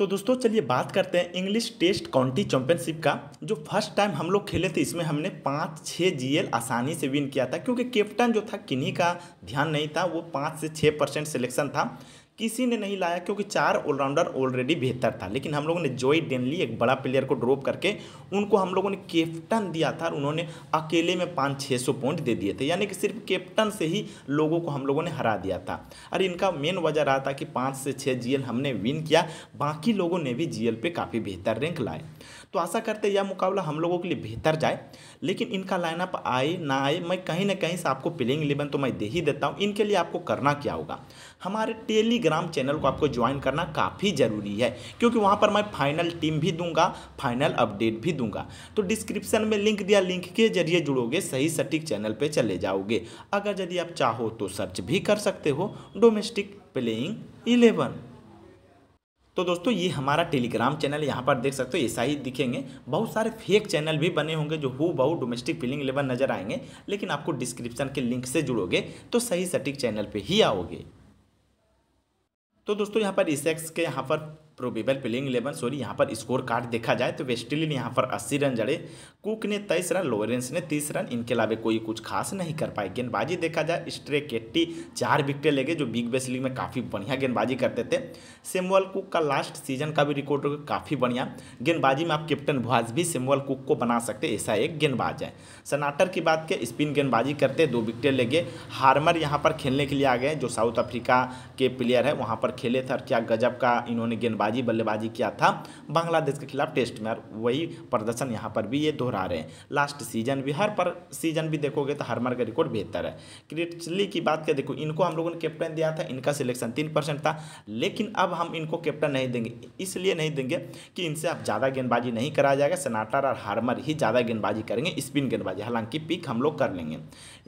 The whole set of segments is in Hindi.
तो दोस्तों चलिए बात करते हैं इंग्लिश टेस्ट काउंटी चैंपियनशिप का जो फर्स्ट टाइम हम लोग खेले थे इसमें हमने पाँच छः जीएल आसानी से विन किया था क्योंकि कैप्टन जो था किन्हीं का ध्यान नहीं था वो पाँच से छः परसेंट सिलेक्शन था किसी ने नहीं लाया क्योंकि चार ऑलराउंडर ऑलरेडी बेहतर था लेकिन हम लोगों ने जोई डेनली एक बड़ा प्लेयर को ड्रॉप करके उनको हम लोगों ने कैप्टन दिया था और उन्होंने अकेले में पाँच छः सौ पॉइंट दे दिए थे यानी कि सिर्फ कैप्टन से ही लोगों को हम लोगों ने हरा दिया था और इनका मेन वजह रहा था कि पाँच से छः जी हमने विन किया बाकी लोगों ने भी जी एल काफ़ी बेहतर रैंक लाए तो आशा करते यह मुकाबला हम लोगों के लिए बेहतर जाए लेकिन इनका लाइनअप आए ना आए मैं कहीं ना कहीं से आपको प्लेइंग इलेवन तो मैं दे ही देता हूँ इनके लिए आपको करना क्या होगा हमारे टेलीग्राम चैनल को आपको ज्वाइन करना काफ़ी ज़रूरी है क्योंकि वहाँ पर मैं फाइनल टीम भी दूंगा फाइनल अपडेट भी दूंगा तो डिस्क्रिप्शन में लिंक दिया लिंक के जरिए जुड़ोगे सही सटीक चैनल पर चले जाओगे अगर यदि आप चाहो तो सर्च भी कर सकते हो डोमेस्टिक प्लेइंग इलेवन तो दोस्तों ये हमारा टेलीग्राम चैनल यहाँ पर देख सकते हो ऐसा ही दिखेंगे बहुत सारे फेक चैनल भी बने होंगे जो हु बहु डोमेस्टिक फिलिंग लेवल नजर आएंगे लेकिन आपको डिस्क्रिप्शन के लिंक से जुड़ोगे तो सही सटीक चैनल पे ही आओगे तो दोस्तों यहाँ पर इस एक्स के यहाँ पर प्रोबेबल प्लेइंग इलेवन सॉरी यहाँ पर स्कोर कार्ड देखा जाए तो वेस्टइंडीज यहाँ पर अस्सी रन जड़े कुक ने तेईस रन लॉरेंस ने तीस रन इनके अलावा कोई कुछ खास नहीं कर पाए गेंदबाजी देखा जाए स्ट्रे केट्टी चार विकटें ले गए जो बिग बेस लीग में काफ़ी बढ़िया गेंदबाजी करते थे सेमुअल कुक का लास्ट सीजन का भी रिकॉर्ड काफ़ी बढ़िया गेंदबाजी में आप कैप्टन भुआज भी सेमुअल कुक को बना सकते ऐसा एक गेंदबाज है सनाटर की बात के स्पिन गेंदबाजी करते दो विकटें ले गए हार्मर यहाँ पर खेलने के लिए आ गए जो साउथ अफ्रीका के प्लेयर है वहाँ पर खेले थे और क्या गजब का इन्होंने गेंदबाजी तेज़बाजी बल्लेबाजी किया था बांग्लादेश के खिलाफ टेस्ट में और वही प्रदर्शन यहाँ पर भी ये दोहरा रहे हैं लास्ट सीजन भी हर पर सीजन भी देखोगे तो हरमर का रिकॉर्ड बेहतर है क्रिटली की बात करें देखो इनको हम लोगों ने कैप्टन दिया था इनका सिलेक्शन तीन परसेंट था लेकिन अब हम इनको कैप्टन नहीं देंगे इसलिए नहीं देंगे कि इनसे अब ज़्यादा गेंदबाजी नहीं कराया जाएगा सनाटर और हारमर ही ज़्यादा गेंदबाजी करेंगे स्पिन गेंदबाजी हालांकि पिक हम लोग कर लेंगे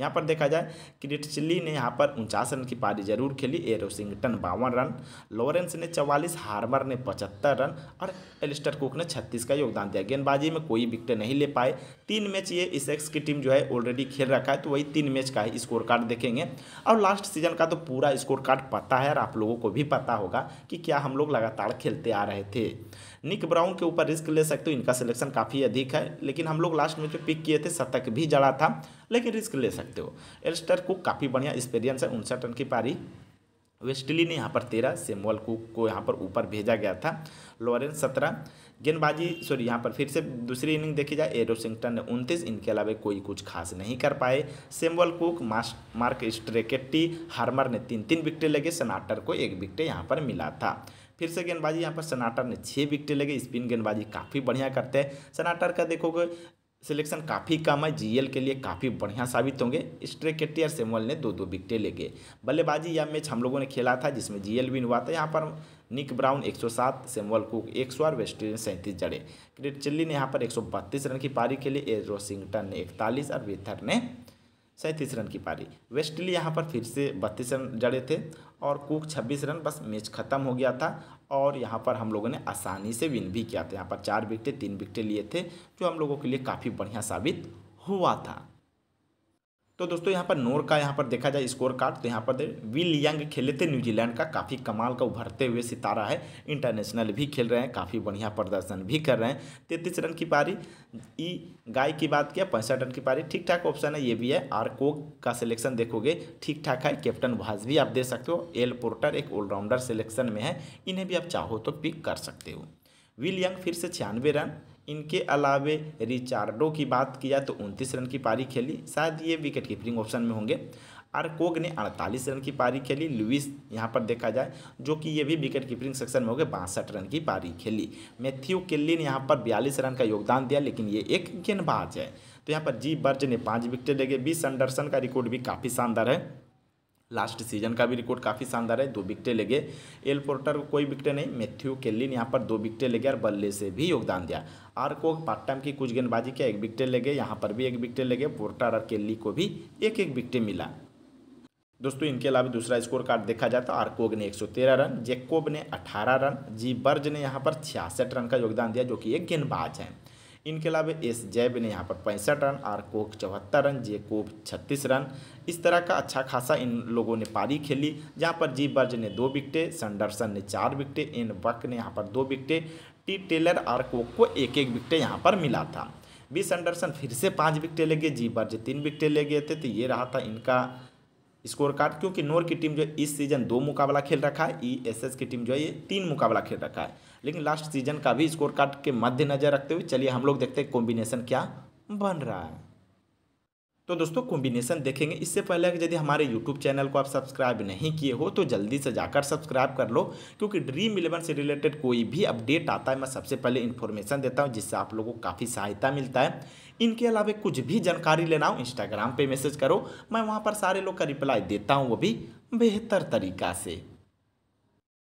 यहाँ पर देखा जाए क्रिट चिल्ली ने यहाँ पर उनचास रन की पारी जरूर खेली एरोसिंगटन बावन रन लॉरेंस ने चवालीस हारमर ने पचहत्तर रन और एलिस्टर कुक ने छत्तीस का योगदान दिया गेंदबाजी में कोई विकेट नहीं ले पाए तीन मैच ये इस एक्स की टीम जो है ऑलरेडी खेल रखा है तो वही तीन मैच का ही स्कोर कार्ड देखेंगे और लास्ट सीजन का तो पूरा स्कोर कार्ड पता है और आप लोगों को भी पता होगा कि क्या हम लोग लगातार खेलते आ रहे थे निक ब्राउन के ऊपर रिस्क ले सकते हो इनका सिलेक्शन काफ़ी अधिक है लेकिन हम लोग लास्ट में जो पिक किए थे शतक भी जड़ा था लेकिन रिस्क ले सकते हो एलिस्टर कुक काफ़ी बढ़िया एक्सपीरियंस है उनसठ रन की पारी वेस्टली ने यहाँ पर तेरह सेमुअल कुक को यहाँ पर ऊपर भेजा गया था लॉरेंस सत्रह गेंदबाजी सॉरी यहाँ पर फिर से दूसरी इनिंग देखी जाए ए रोसिंगटन ने उनतीस इनके अलावा कोई कुछ खास नहीं कर पाए सेमवल कुक मास मार्क स्ट्रेकेट्टी हार्मर ने तीन तीन विकटें लगे सनाटर को एक विकटे यहाँ पर मिला था फिर से गेंदबाजी यहाँ पर सनाटर ने छः विकटें लगे स्पिन गेंदबाजी काफ़ी बढ़िया करते हैं सनाटर का देखोगे सिलेक्शन काफ़ी कम है जीएल के लिए काफ़ी बढ़िया साबित होंगे स्ट्रेकेटी और सेमुअल ने दो दो विकटें ले गए बल्लेबाजी यह मैच हम लोगों ने खेला था जिसमें जीएल विन हुआ था यहाँ पर निक ब्राउन 107 सेमुअल कुक एक सौ और वेस्ट इंडीज सैंतीस जड़े क्रिकेट चिल्ली ने यहाँ पर 132 रन की पारी के लिए एज वॉशिंगटन ने इकतालीस और वेथर ने सैंतीस रन की पारी वेस्टली यहाँ पर फिर से बत्तीस रन जड़े थे और कुक छब्बीस रन बस मैच खत्म हो गया था और यहाँ पर हम लोगों ने आसानी से विन भी किया था यहाँ पर चार विकटें तीन विकटें लिए थे जो हम लोगों के लिए काफ़ी बढ़िया साबित हुआ था तो दोस्तों यहाँ पर नोर का यहाँ पर देखा जाए स्कोर कार्ड तो यहाँ पर विल यंग खेले थे न्यूजीलैंड का काफ़ी कमाल का उभरते हुए सितारा है इंटरनेशनल भी खेल रहे हैं काफ़ी बढ़िया प्रदर्शन भी कर रहे हैं तैंतीस रन की पारी ई गाय की बात किया पैंसठ रन की पारी ठीक ठाक ऑप्शन है ये भी है आर कोक का सिलेक्शन देखोगे ठीक ठाक है कैप्टन भाज भी आप दे सकते हो एल पोर्टर एक ऑलराउंडर सिलेक्शन में है इन्हें भी आप चाहो तो पिक कर सकते हो विल यंग फिर से छियानवे रन इनके अलावे रिचार्डो की बात किया तो उनतीस रन की पारी खेली शायद ये विकेट कीपरिंग ऑप्शन में होंगे आरकोग ने अड़तालीस रन की पारी खेली लुइस यहाँ पर देखा जाए जो कि ये भी विकेट कीपरिंग सेक्शन में हो गए बासठ रन की पारी खेली मैथ्यू केली ने यहाँ पर बयालीस रन का योगदान दिया लेकिन ये एक गेंदबाज है तो यहाँ पर जी बर्ज ने पाँच विकेटें लेंगे बीस अंडरसन का रिकॉर्ड भी काफ़ी शानदार है लास्ट सीजन का भी रिकॉर्ड काफ़ी शानदार है दो विकटें लगे एल पोर्टर को कोई विकटें नहीं मैथ्यू केलिन यहाँ पर दो विकटें लगे और बल्ले से भी योगदान दिया आर को पार्ट टाइम की कुछ गेंदबाजी किया एक विकटें लगे यहाँ पर भी एक विकटें लगे पोर्टर और केली को भी एक एक विकटें मिला दोस्तों इनके अलावा दूसरा स्कोर कार्ड देखा जाए तो आरकोग ने 113 रन जेकोब ने 18 रन जी बर्ज ने यहाँ पर छियासठ रन का योगदान दिया जो कि एक गेंदबाज है इनके अलावा एस जैब ने यहाँ पर पैंसठ रन आर कोक चौहत्तर रन जे कोक छत्तीस रन इस तरह का अच्छा खासा इन लोगों ने पारी खेली जहाँ पर जी बर्ज ने दो विकटें संडरसन ने चार विकटें एन बक ने यहाँ पर दो विकटें टी टेलर आर कोक को एक एक विकटें यहाँ पर मिला था बी संडरसन फिर से पाँच विकटें ले गए जी बर्ज तीन विकटें ले गए थे तो ये रहा था इनका स्कोर कार्ड क्योंकि नोर की टीम जो इस सीजन दो मुकाबला खेल रखा है ई एस एस की टीम जो है ये तीन मुकाबला खेल रखा है लेकिन लास्ट सीजन का भी स्कोर कार्ड के मद्देनजर रखते हुए चलिए हम लोग देखते हैं कॉम्बिनेशन क्या बन रहा है तो दोस्तों कॉम्बिनेशन देखेंगे इससे पहले यदि हमारे यूट्यूब चैनल को आप सब्सक्राइब नहीं किए हो तो जल्दी से जाकर सब्सक्राइब कर लो क्योंकि ड्रीम इलेवन से रिलेटेड कोई भी अपडेट आता है मैं सबसे पहले इन्फॉर्मेशन देता हूँ जिससे आप लोगों को काफ़ी सहायता मिलता है इनके अलावा कुछ भी जानकारी लेना हो इंस्टाग्राम पर मैसेज करो मैं वहाँ पर सारे लोग का रिप्लाई देता हूँ वो भी बेहतर तरीका से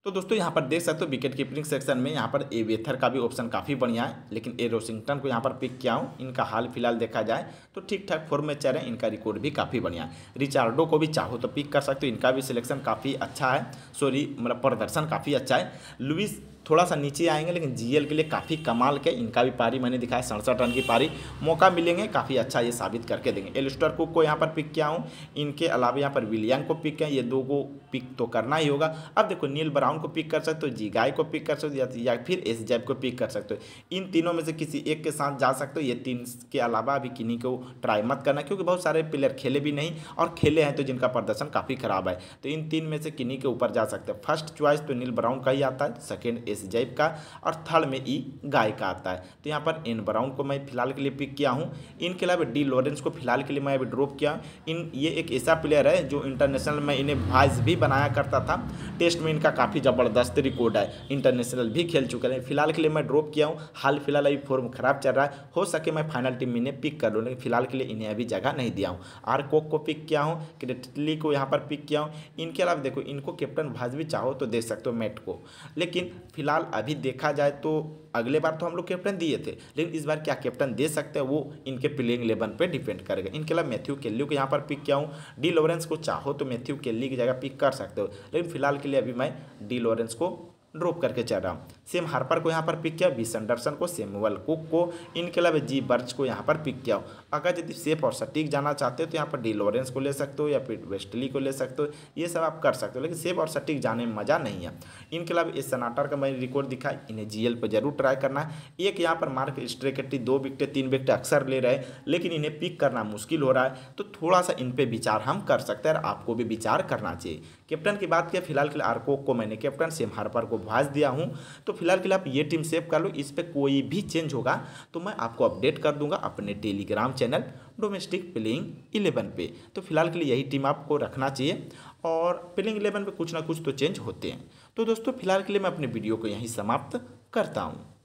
तो दोस्तों यहाँ पर देख सकते हो विकेट कीपिंग सेक्शन में यहाँ पर ए वेथर का भी ऑप्शन काफ़ी बढ़िया है लेकिन ए रोशिंगटन को यहाँ पर पिक किया हूँ इनका हाल फिलहाल देखा जाए तो ठीक ठाक फॉर्म में चल रहे हैं इनका रिकॉर्ड भी काफ़ी बढ़िया है रिचार्डो को भी चाहो तो पिक कर सकते हो इनका भी सिलेक्शन काफ़ी अच्छा है सॉरी मतलब प्रदर्शन काफ़ी अच्छा है लुइस थोड़ा सा नीचे आएंगे लेकिन जीएल के लिए काफ़ी कमाल के इनका भी पारी मैंने दिखाया सड़सठ रन की पारी मौका मिलेंगे काफ़ी अच्छा ये साबित करके देंगे एलिस्टर कुक को यहाँ पर पिक किया हूँ इनके अलावा यहाँ पर विलियन को पिक किया ये दो को पिक तो करना ही होगा अब देखो नील ब्राउन को पिक कर सकते हो जी गाय को पिक कर सकते हो या फिर एस जैब को पिक कर सकते हो इन तीनों में से किसी एक के साथ जा सकते हो ये तीन के अलावा अभी किन्हीं को ट्राई मत करना क्योंकि बहुत सारे प्लेयर खेले भी नहीं और खेले हैं तो जिनका प्रदर्शन काफ़ी खराब है तो इन तीन में से किन्हीं के ऊपर जा सकते हैं फर्स्ट चॉइस तो नील ब्राउन का ही आता है सेकेंड एस एस जैव का और थर्ड में ई गाय का आता है तो यहाँ पर एन ब्राउन को मैं फिलहाल के लिए पिक किया हूँ इनके अलावा डी लॉरेंस को फिलहाल के लिए मैं अभी ड्रॉप किया इन ये एक ऐसा प्लेयर है जो इंटरनेशनल में इन्हें वाइज भी बनाया करता था टेस्ट में इनका काफ़ी ज़बरदस्त रिकॉर्ड है इंटरनेशनल भी खेल चुके हैं फिलहाल के लिए मैं ड्रॉप किया हूँ हाल फिलहाल अभी फॉर्म खराब चल रहा है हो सके मैं फाइनल टीम में इन्हें पिक कर लूँ लेकिन फिलहाल के लिए इन्हें अभी जगह नहीं दिया हूँ आर कोक को पिक किया हूँ क्रेटली को यहाँ पर पिक किया हूँ इनके अलावा देखो इनको कैप्टन भाज भी चाहो तो दे सकते हो मैट को लेकिन फिलहाल फिलहाल अभी देखा जाए तो अगले बार तो हम लोग कैप्टन दिए थे लेकिन इस बार क्या कैप्टन दे सकते हैं वो इनके प्लेइंग इलेवन पे डिपेंड करेगा इनके अलावा मैथ्यू केल्ली को यहाँ पर पिक किया हूँ डी लॉरेंस को चाहो तो मैथ्यू केल्ली की जगह पिक कर सकते हो लेकिन फिलहाल के लिए अभी मैं डी लॉरेंस को ड्रॉप करके चल रहा हूँ सेम हार्पर को यहाँ पर पिक किया बीस एंडरसन को सेमुअल कुक को इनके अलावा जी बर्च को यहाँ पर पिक किया अगर यदि सेफ और सटीक जाना चाहते हो तो यहाँ पर डी लॉरेंस को ले सकते हो या फिर वेस्टली को ले सकते हो ये सब आप कर सकते हो लेकिन सेफ और सटीक जाने में मज़ा नहीं है इनके अलावा इस सनाटर का मैंने रिकॉर्ड दिखा इन्हें जी पर जरूर ट्राई करना है एक यहाँ पर मार्क स्ट्रेकटी दो विकटे तीन विकटे अक्सर ले रहे लेकिन इन्हें पिक करना मुश्किल हो रहा है तो थोड़ा सा इन पर विचार हम कर सकते हैं और आपको भी विचार करना चाहिए कैप्टन की बात किया फिलहाल के लिए आरकोक को मैंने कैप्टन सेम हार्पर को भाज दिया हूँ तो फिलहाल के लिए आप ये टीम सेव कर लो इस पर कोई भी चेंज होगा तो मैं आपको अपडेट कर दूंगा अपने Telegram channel domestic playing eleven पे तो फिलहाल के लिए यही टीम आपको रखना चाहिए और प्लेइंग इलेवन पे कुछ ना कुछ तो चेंज होते हैं तो दोस्तों फिलहाल के लिए मैं अपने वीडियो को यहीं समाप्त करता हूँ